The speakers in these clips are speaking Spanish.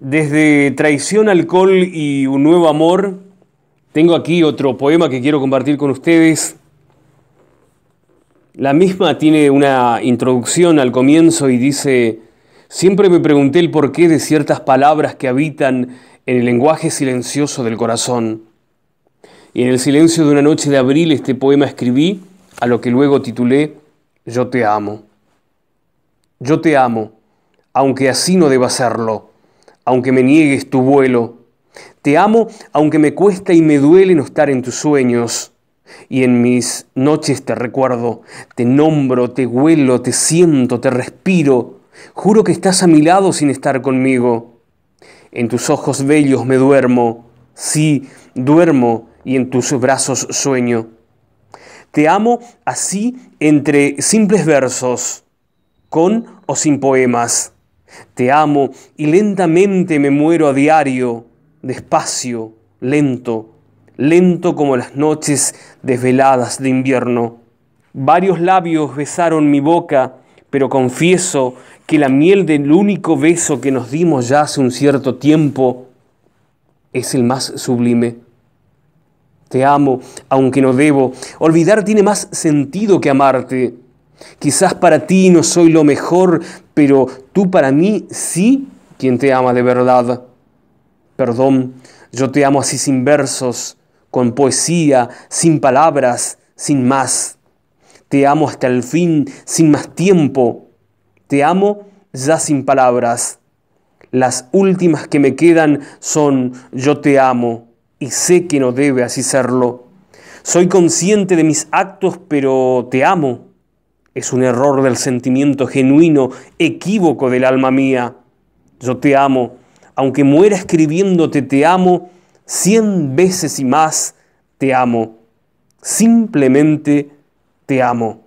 Desde Traición, Alcohol y Un Nuevo Amor, tengo aquí otro poema que quiero compartir con ustedes. La misma tiene una introducción al comienzo y dice, siempre me pregunté el porqué de ciertas palabras que habitan en el lenguaje silencioso del corazón. Y en el silencio de una noche de abril este poema escribí, a lo que luego titulé Yo te amo. Yo te amo, aunque así no deba serlo aunque me niegues tu vuelo. Te amo aunque me cuesta y me duele no estar en tus sueños. Y en mis noches te recuerdo, te nombro, te huelo, te siento, te respiro. Juro que estás a mi lado sin estar conmigo. En tus ojos bellos me duermo, sí, duermo y en tus brazos sueño. Te amo así entre simples versos, con o sin poemas. Te amo y lentamente me muero a diario, despacio, lento, lento como las noches desveladas de invierno. Varios labios besaron mi boca, pero confieso que la miel del único beso que nos dimos ya hace un cierto tiempo es el más sublime. Te amo, aunque no debo. Olvidar tiene más sentido que amarte. Quizás para ti no soy lo mejor, pero tú para mí sí, quien te ama de verdad. Perdón, yo te amo así sin versos, con poesía, sin palabras, sin más. Te amo hasta el fin, sin más tiempo. Te amo ya sin palabras. Las últimas que me quedan son yo te amo y sé que no debe así serlo. Soy consciente de mis actos, pero te amo es un error del sentimiento genuino, equívoco del alma mía. Yo te amo, aunque muera escribiéndote te amo, cien veces y más te amo. Simplemente te amo.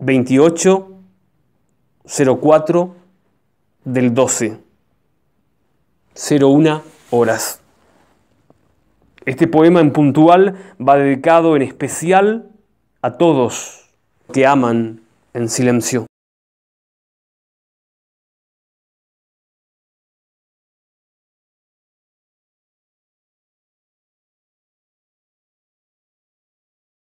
28.04 del 12. 01 horas. Este poema en puntual va dedicado en especial a todos te aman en silencio.